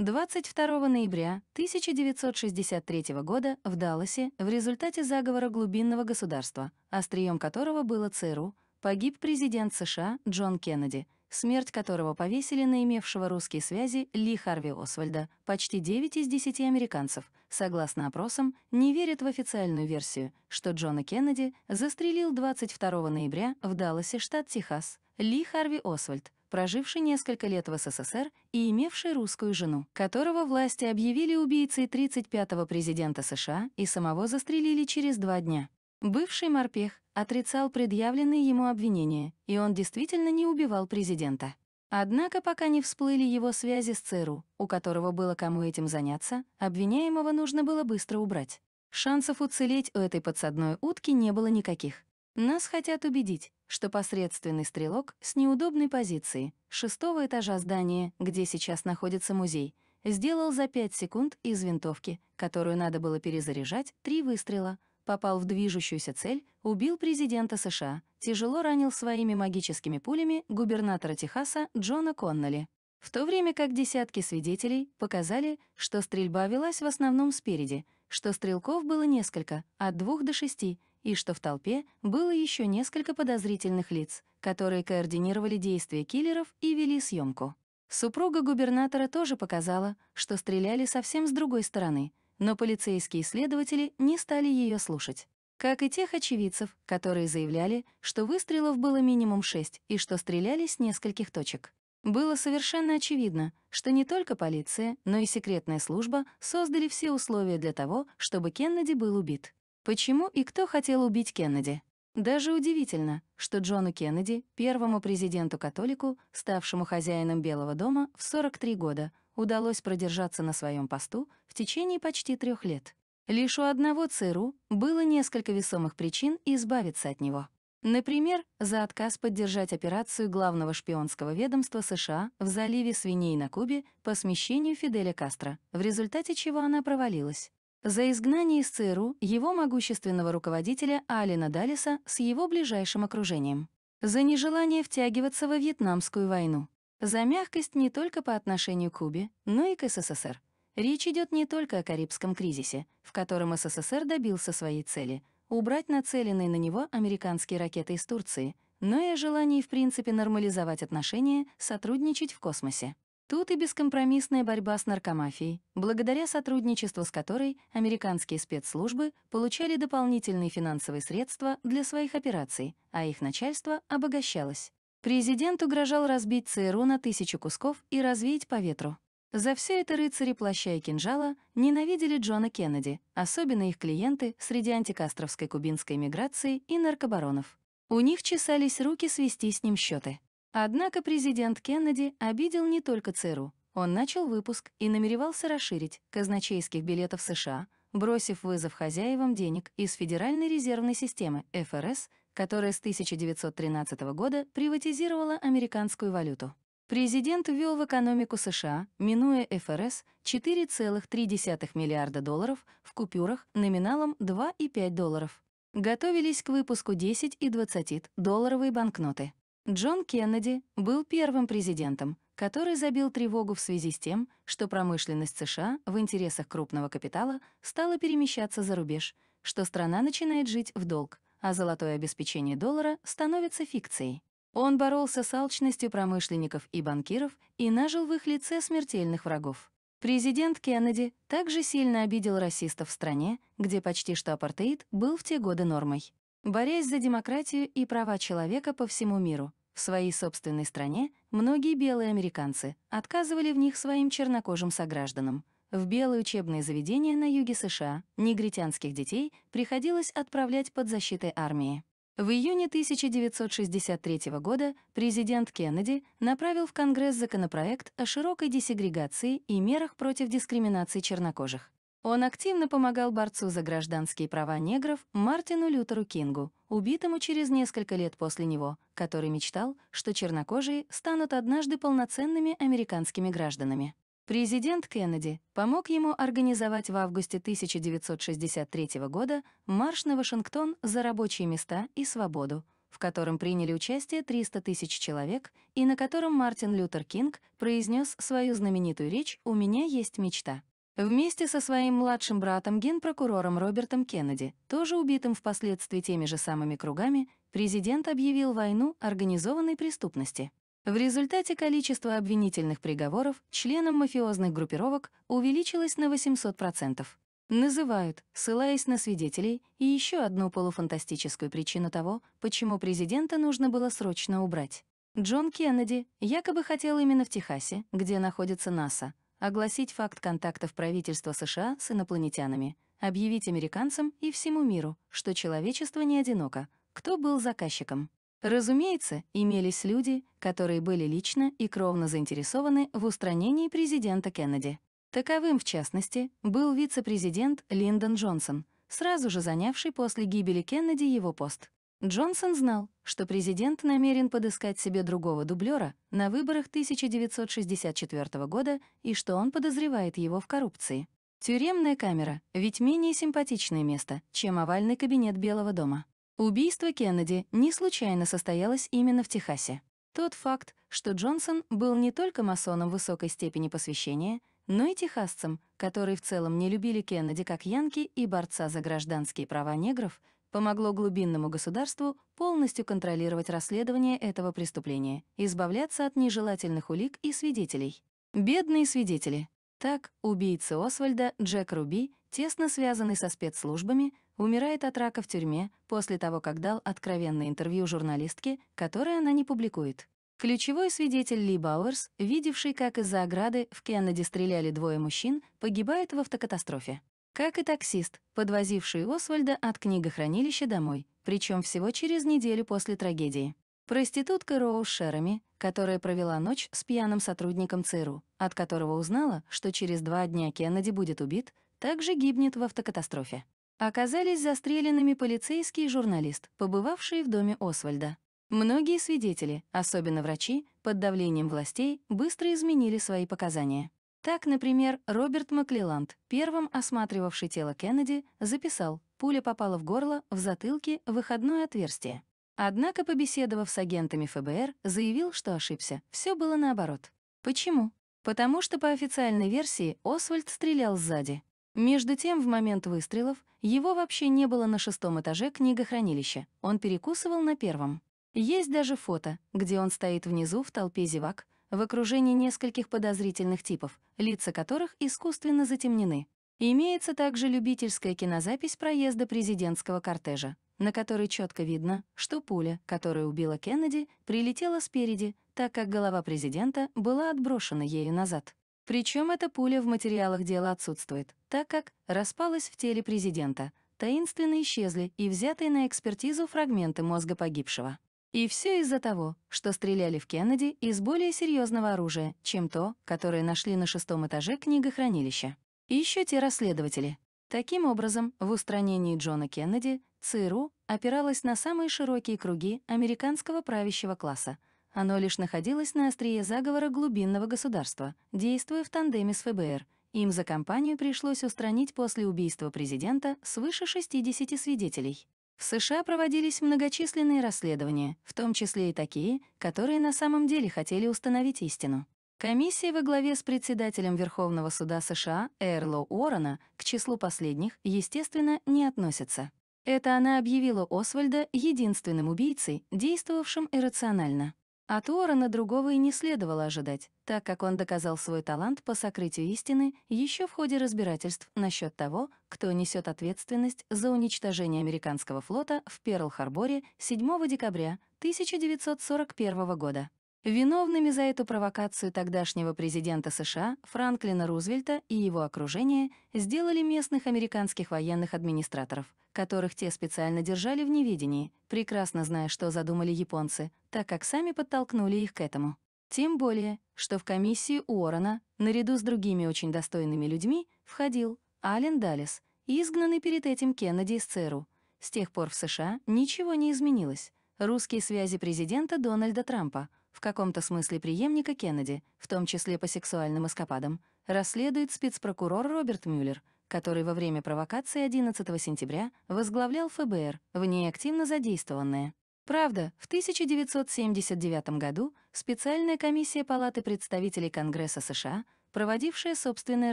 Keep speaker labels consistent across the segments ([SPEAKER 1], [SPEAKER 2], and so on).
[SPEAKER 1] 22 ноября 1963 года в Далласе в результате заговора глубинного государства, острием которого было ЦРУ, погиб президент США Джон Кеннеди, смерть которого повесили на имевшего русские связи Ли Харви Освальда. Почти 9 из 10 американцев, согласно опросам, не верят в официальную версию, что Джона Кеннеди застрелил 22 ноября в Далласе, штат Техас, Ли Харви Освальд, проживший несколько лет в СССР и имевший русскую жену, которого власти объявили убийцей 35-го президента США и самого застрелили через два дня. Бывший морпех отрицал предъявленные ему обвинения, и он действительно не убивал президента. Однако пока не всплыли его связи с ЦРУ, у которого было кому этим заняться, обвиняемого нужно было быстро убрать. Шансов уцелеть у этой подсадной утки не было никаких. Нас хотят убедить, что посредственный стрелок с неудобной позиции, шестого этажа здания, где сейчас находится музей, сделал за 5 секунд из винтовки, которую надо было перезаряжать, три выстрела, попал в движущуюся цель, убил президента США, тяжело ранил своими магическими пулями губернатора Техаса Джона Конноли. В то время как десятки свидетелей показали, что стрельба велась в основном спереди, что стрелков было несколько, от двух до шести, и что в толпе было еще несколько подозрительных лиц, которые координировали действия киллеров и вели съемку. Супруга губернатора тоже показала, что стреляли совсем с другой стороны, но полицейские следователи не стали ее слушать. Как и тех очевидцев, которые заявляли, что выстрелов было минимум шесть и что стреляли с нескольких точек. Было совершенно очевидно, что не только полиция, но и секретная служба создали все условия для того, чтобы Кеннеди был убит. Почему и кто хотел убить Кеннеди? Даже удивительно, что Джону Кеннеди, первому президенту-католику, ставшему хозяином Белого дома в 43 года, удалось продержаться на своем посту в течение почти трех лет. Лишь у одного ЦРУ было несколько весомых причин избавиться от него. Например, за отказ поддержать операцию главного шпионского ведомства США в заливе свиней на Кубе по смещению Фиделя Кастро, в результате чего она провалилась за изгнание из ЦРУ его могущественного руководителя Алина Далиса с его ближайшим окружением, за нежелание втягиваться во Вьетнамскую войну, за мягкость не только по отношению к Кубе, но и к СССР. Речь идет не только о Карибском кризисе, в котором СССР добился своей цели — убрать нацеленные на него американские ракеты из Турции, но и о желании в принципе нормализовать отношения, сотрудничать в космосе. Тут и бескомпромиссная борьба с наркомафией, благодаря сотрудничеству с которой американские спецслужбы получали дополнительные финансовые средства для своих операций, а их начальство обогащалось. Президент угрожал разбить ЦРУ на тысячу кусков и развеять по ветру. За все это рыцари плаща и кинжала ненавидели Джона Кеннеди, особенно их клиенты среди антикастровской кубинской миграции и наркобаронов. У них чесались руки свести с ним счеты. Однако президент Кеннеди обидел не только ЦРУ. Он начал выпуск и намеревался расширить казначейских билетов США, бросив вызов хозяевам денег из Федеральной резервной системы ФРС, которая с 1913 года приватизировала американскую валюту. Президент ввел в экономику США, минуя ФРС, 4,3 миллиарда долларов в купюрах номиналом 2,5 долларов. Готовились к выпуску 10 и 20 долларовые банкноты. Джон Кеннеди был первым президентом, который забил тревогу в связи с тем, что промышленность США в интересах крупного капитала стала перемещаться за рубеж, что страна начинает жить в долг, а золотое обеспечение доллара становится фикцией. Он боролся с алчностью промышленников и банкиров и нажил в их лице смертельных врагов. Президент Кеннеди также сильно обидел расистов в стране, где почти что апартеид был в те годы нормой. Борясь за демократию и права человека по всему миру, в своей собственной стране многие белые американцы отказывали в них своим чернокожим согражданам. В белые учебные заведения на юге США негритянских детей приходилось отправлять под защитой армии. В июне 1963 года президент Кеннеди направил в Конгресс законопроект о широкой десегрегации и мерах против дискриминации чернокожих. Он активно помогал борцу за гражданские права негров Мартину Лютеру Кингу, убитому через несколько лет после него, который мечтал, что чернокожие станут однажды полноценными американскими гражданами. Президент Кеннеди помог ему организовать в августе 1963 года марш на Вашингтон за рабочие места и свободу, в котором приняли участие 300 тысяч человек и на котором Мартин Лютер Кинг произнес свою знаменитую речь «У меня есть мечта». Вместе со своим младшим братом генпрокурором Робертом Кеннеди, тоже убитым впоследствии теми же самыми кругами, президент объявил войну организованной преступности. В результате количество обвинительных приговоров членам мафиозных группировок увеличилось на 800%. Называют, ссылаясь на свидетелей, и еще одну полуфантастическую причину того, почему президента нужно было срочно убрать. Джон Кеннеди якобы хотел именно в Техасе, где находится НАСА, Огласить факт контактов правительства США с инопланетянами. Объявить американцам и всему миру, что человечество не одиноко. Кто был заказчиком? Разумеется, имелись люди, которые были лично и кровно заинтересованы в устранении президента Кеннеди. Таковым, в частности, был вице-президент Линдон Джонсон, сразу же занявший после гибели Кеннеди его пост. Джонсон знал, что президент намерен подыскать себе другого дублера на выборах 1964 года и что он подозревает его в коррупции. Тюремная камера — ведь менее симпатичное место, чем овальный кабинет Белого дома. Убийство Кеннеди не случайно состоялось именно в Техасе. Тот факт, что Джонсон был не только масоном высокой степени посвящения, но и техасцем, который в целом не любили Кеннеди как янки и борца за гражданские права негров — помогло глубинному государству полностью контролировать расследование этого преступления, избавляться от нежелательных улик и свидетелей. Бедные свидетели. Так, убийца Освальда Джек Руби, тесно связанный со спецслужбами, умирает от рака в тюрьме после того, как дал откровенное интервью журналистке, которое она не публикует. Ключевой свидетель Ли Бауэрс, видевший, как из-за ограды в Кеннеди стреляли двое мужчин, погибает в автокатастрофе. Как и таксист, подвозивший Освальда от книгохранилища домой, причем всего через неделю после трагедии. Проститутка Роуз Шерами, которая провела ночь с пьяным сотрудником ЦРУ, от которого узнала, что через два дня Кеннеди будет убит, также гибнет в автокатастрофе. Оказались застреленными полицейский и журналист, побывавшие в доме Освальда. Многие свидетели, особенно врачи, под давлением властей, быстро изменили свои показания. Так, например, Роберт Маклиланд, первым осматривавший тело Кеннеди, записал, пуля попала в горло, в затылке, в выходное отверстие. Однако, побеседовав с агентами ФБР, заявил, что ошибся. Все было наоборот. Почему? Потому что, по официальной версии, Освальд стрелял сзади. Между тем, в момент выстрелов его вообще не было на шестом этаже книгохранилища. Он перекусывал на первом. Есть даже фото, где он стоит внизу в толпе зевак, в окружении нескольких подозрительных типов, лица которых искусственно затемнены. Имеется также любительская кинозапись проезда президентского кортежа, на которой четко видно, что пуля, которая убила Кеннеди, прилетела спереди, так как голова президента была отброшена ею назад. Причем эта пуля в материалах дела отсутствует, так как распалась в теле президента, таинственно исчезли и взятые на экспертизу фрагменты мозга погибшего. И все из-за того, что стреляли в Кеннеди из более серьезного оружия, чем то, которое нашли на шестом этаже книгохранилища. И еще те расследователи. Таким образом, в устранении Джона Кеннеди ЦРУ опиралась на самые широкие круги американского правящего класса. Оно лишь находилось на острие заговора глубинного государства, действуя в тандеме с ФБР. Им за компанию пришлось устранить после убийства президента свыше 60 свидетелей. В США проводились многочисленные расследования, в том числе и такие, которые на самом деле хотели установить истину. Комиссия во главе с председателем Верховного суда США Эрло Уоррена к числу последних, естественно, не относится. Это она объявила Освальда единственным убийцей, действовавшим иррационально. От Уоррена другого и не следовало ожидать, так как он доказал свой талант по сокрытию истины еще в ходе разбирательств насчет того, кто несет ответственность за уничтожение американского флота в Перл-Харборе 7 декабря 1941 года. Виновными за эту провокацию тогдашнего президента США Франклина Рузвельта и его окружение сделали местных американских военных администраторов, которых те специально держали в неведении, прекрасно зная, что задумали японцы, так как сами подтолкнули их к этому. Тем более, что в комиссии Уоррена, наряду с другими очень достойными людьми, входил Ален Даллес, изгнанный перед этим Кеннеди из ЦРУ. С тех пор в США ничего не изменилось. Русские связи президента Дональда Трампа — в каком-то смысле преемника Кеннеди, в том числе по сексуальным эскападам, расследует спецпрокурор Роберт Мюллер, который во время провокации 11 сентября возглавлял ФБР, в ней активно задействованное. Правда, в 1979 году специальная комиссия Палаты представителей Конгресса США, проводившая собственное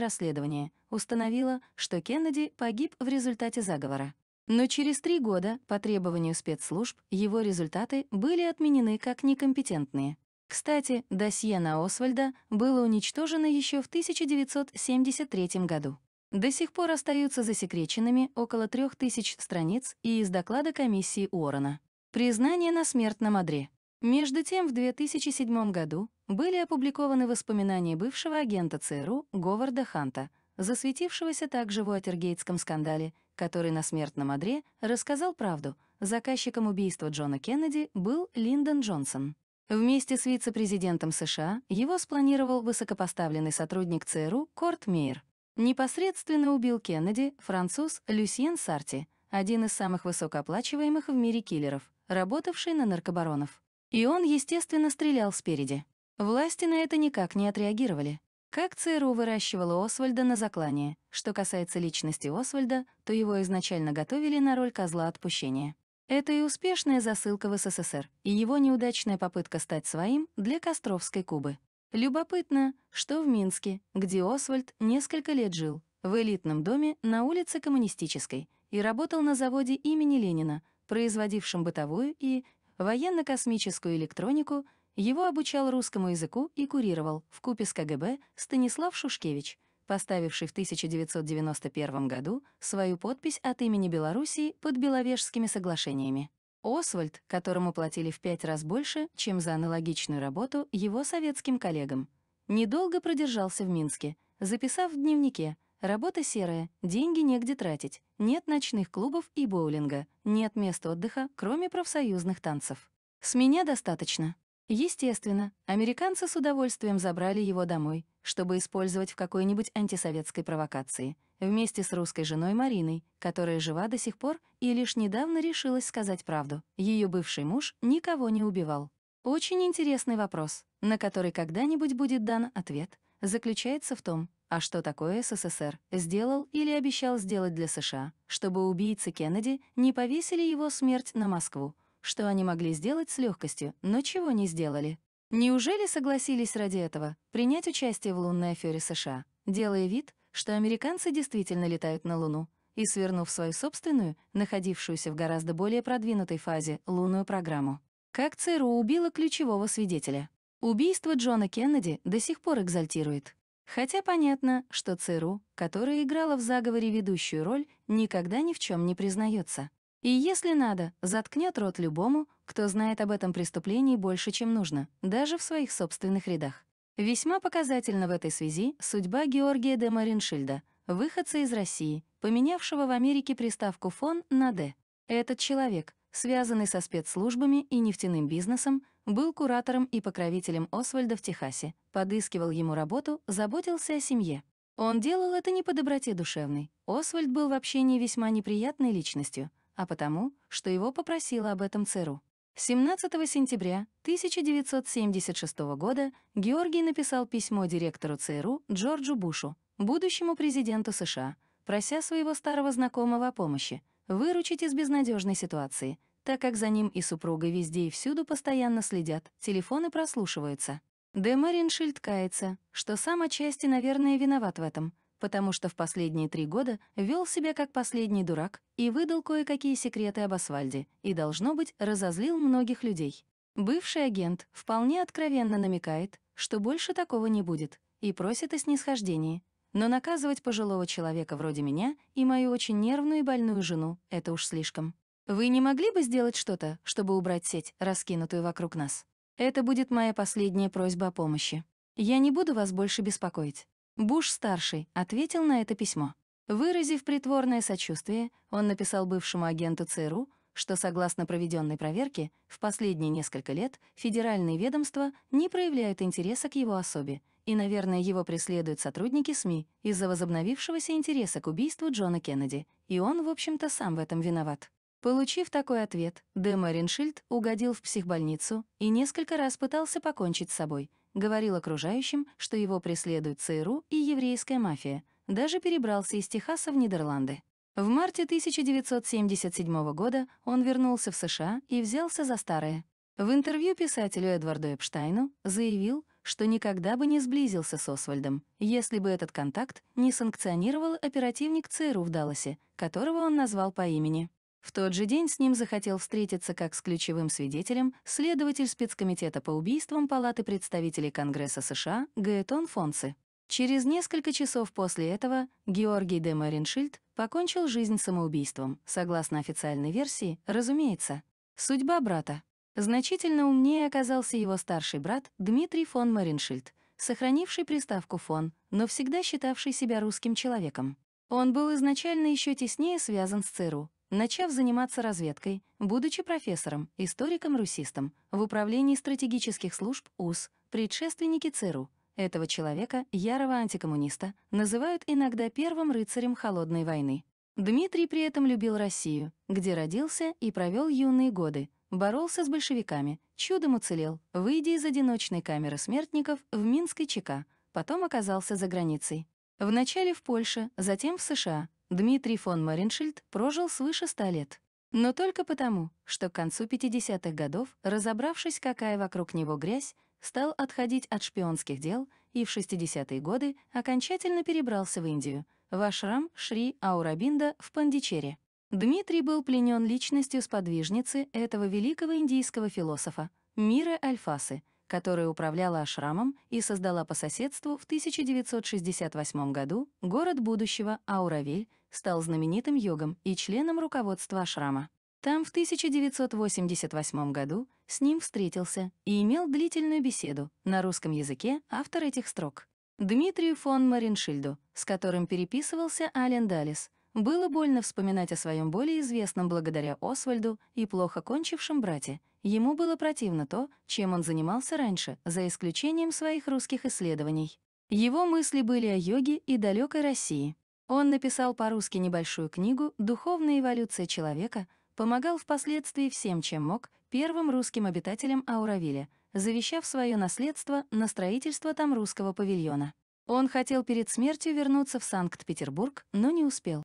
[SPEAKER 1] расследование, установила, что Кеннеди погиб в результате заговора. Но через три года, по требованию спецслужб, его результаты были отменены как некомпетентные. Кстати, досье на Освальда было уничтожено еще в 1973 году. До сих пор остаются засекреченными около 3000 страниц и из доклада комиссии Уоррена. Признание на смертном одре. Между тем, в 2007 году были опубликованы воспоминания бывшего агента ЦРУ Говарда Ханта, засветившегося также в Уотергейтском скандале, который на смертном одре рассказал правду, заказчиком убийства Джона Кеннеди был Линдон Джонсон. Вместе с вице-президентом США его спланировал высокопоставленный сотрудник ЦРУ Корт Мейер. Непосредственно убил Кеннеди француз Люсьен Сарти, один из самых высокооплачиваемых в мире киллеров, работавший на наркобаронов. И он, естественно, стрелял спереди. Власти на это никак не отреагировали. Как ЦРУ выращивала Освальда на заклание? Что касается личности Освальда, то его изначально готовили на роль козла отпущения. Это и успешная засылка в СССР, и его неудачная попытка стать своим для Костровской Кубы. Любопытно, что в Минске, где Освальд несколько лет жил, в элитном доме на улице Коммунистической и работал на заводе имени Ленина, производившем бытовую и военно-космическую электронику его обучал русскому языку и курировал в купе с КГБ Станислав Шушкевич, поставивший в 1991 году свою подпись от имени Белоруссии под Беловежскими соглашениями. Освальд, которому платили в пять раз больше, чем за аналогичную работу его советским коллегам, недолго продержался в Минске, записав в дневнике «Работа серая, деньги негде тратить, нет ночных клубов и боулинга, нет мест отдыха, кроме профсоюзных танцев. С меня достаточно». Естественно, американцы с удовольствием забрали его домой, чтобы использовать в какой-нибудь антисоветской провокации, вместе с русской женой Мариной, которая жива до сих пор и лишь недавно решилась сказать правду. Ее бывший муж никого не убивал. Очень интересный вопрос, на который когда-нибудь будет дан ответ, заключается в том, а что такое СССР сделал или обещал сделать для США, чтобы убийцы Кеннеди не повесили его смерть на Москву, что они могли сделать с легкостью, но чего не сделали. Неужели согласились ради этого принять участие в лунной афере США, делая вид, что американцы действительно летают на Луну, и свернув свою собственную, находившуюся в гораздо более продвинутой фазе, лунную программу? Как ЦРУ убило ключевого свидетеля? Убийство Джона Кеннеди до сих пор экзальтирует. Хотя понятно, что ЦРУ, которая играла в заговоре ведущую роль, никогда ни в чем не признается. И если надо, заткнет рот любому, кто знает об этом преступлении больше, чем нужно, даже в своих собственных рядах. Весьма показательна в этой связи судьба Георгия де Мариншильда, выходца из России, поменявшего в Америке приставку «фон» на «д». Этот человек, связанный со спецслужбами и нефтяным бизнесом, был куратором и покровителем Освальда в Техасе, подыскивал ему работу, заботился о семье. Он делал это не по доброте душевной. Освальд был в общении весьма неприятной личностью, а потому, что его попросила об этом ЦРУ. 17 сентября 1976 года Георгий написал письмо директору ЦРУ Джорджу Бушу, будущему президенту США, прося своего старого знакомого о помощи, выручить из безнадежной ситуации, так как за ним и супругой везде и всюду постоянно следят, телефоны прослушиваются. Демариншильд кается, что сам отчасти, наверное, виноват в этом — потому что в последние три года вел себя как последний дурак и выдал кое-какие секреты об Асфальде, и, должно быть, разозлил многих людей. Бывший агент вполне откровенно намекает, что больше такого не будет, и просит о снисхождении. Но наказывать пожилого человека вроде меня и мою очень нервную и больную жену — это уж слишком. Вы не могли бы сделать что-то, чтобы убрать сеть, раскинутую вокруг нас? Это будет моя последняя просьба о помощи. Я не буду вас больше беспокоить. Буш-старший ответил на это письмо. Выразив притворное сочувствие, он написал бывшему агенту ЦРУ, что, согласно проведенной проверке, в последние несколько лет федеральные ведомства не проявляют интереса к его особе, и, наверное, его преследуют сотрудники СМИ из-за возобновившегося интереса к убийству Джона Кеннеди, и он, в общем-то, сам в этом виноват. Получив такой ответ, Де Мэриншильд угодил в психбольницу и несколько раз пытался покончить с собой, говорил окружающим, что его преследуют ЦРУ и еврейская мафия, даже перебрался из Техаса в Нидерланды. В марте 1977 года он вернулся в США и взялся за старое. В интервью писателю Эдварду Эпштайну заявил, что никогда бы не сблизился с Освальдом, если бы этот контакт не санкционировал оперативник ЦРУ в Далласе, которого он назвал по имени. В тот же день с ним захотел встретиться как с ключевым свидетелем следователь спецкомитета по убийствам Палаты представителей Конгресса США Гаэтон Фонси. Через несколько часов после этого Георгий де Мариншильд покончил жизнь самоубийством, согласно официальной версии, разумеется. Судьба брата. Значительно умнее оказался его старший брат Дмитрий фон Мариншильд, сохранивший приставку «фон», но всегда считавший себя русским человеком. Он был изначально еще теснее связан с ЦРУ, Начав заниматься разведкой, будучи профессором, историком-русистом в Управлении стратегических служб УС, предшественники ЦРУ, этого человека, ярого антикоммуниста, называют иногда первым рыцарем холодной войны. Дмитрий при этом любил Россию, где родился и провел юные годы, боролся с большевиками, чудом уцелел, выйдя из одиночной камеры смертников в Минской ЧК, потом оказался за границей. Вначале в Польше, затем в США, Дмитрий фон Мариншильд прожил свыше 100 лет. Но только потому, что к концу 50-х годов, разобравшись, какая вокруг него грязь, стал отходить от шпионских дел и в 60-е годы окончательно перебрался в Индию, в ашрам Шри Аурабинда в Пандичере. Дмитрий был пленен личностью сподвижницы этого великого индийского философа, Мира Альфасы — которая управляла ашрамом и создала по соседству в 1968 году город будущего Ауравиль, стал знаменитым йогом и членом руководства ашрама. Там в 1988 году с ним встретился и имел длительную беседу на русском языке автор этих строк. Дмитрию фон Мариншильду, с которым переписывался Ален Далис, было больно вспоминать о своем более известном благодаря Освальду и плохо кончившем брате. Ему было противно то, чем он занимался раньше, за исключением своих русских исследований. Его мысли были о йоге и далекой России. Он написал по-русски небольшую книгу «Духовная эволюция человека», помогал впоследствии всем, чем мог, первым русским обитателям Ауравиля, завещав свое наследство на строительство там русского павильона. Он хотел перед смертью вернуться в Санкт-Петербург, но не успел.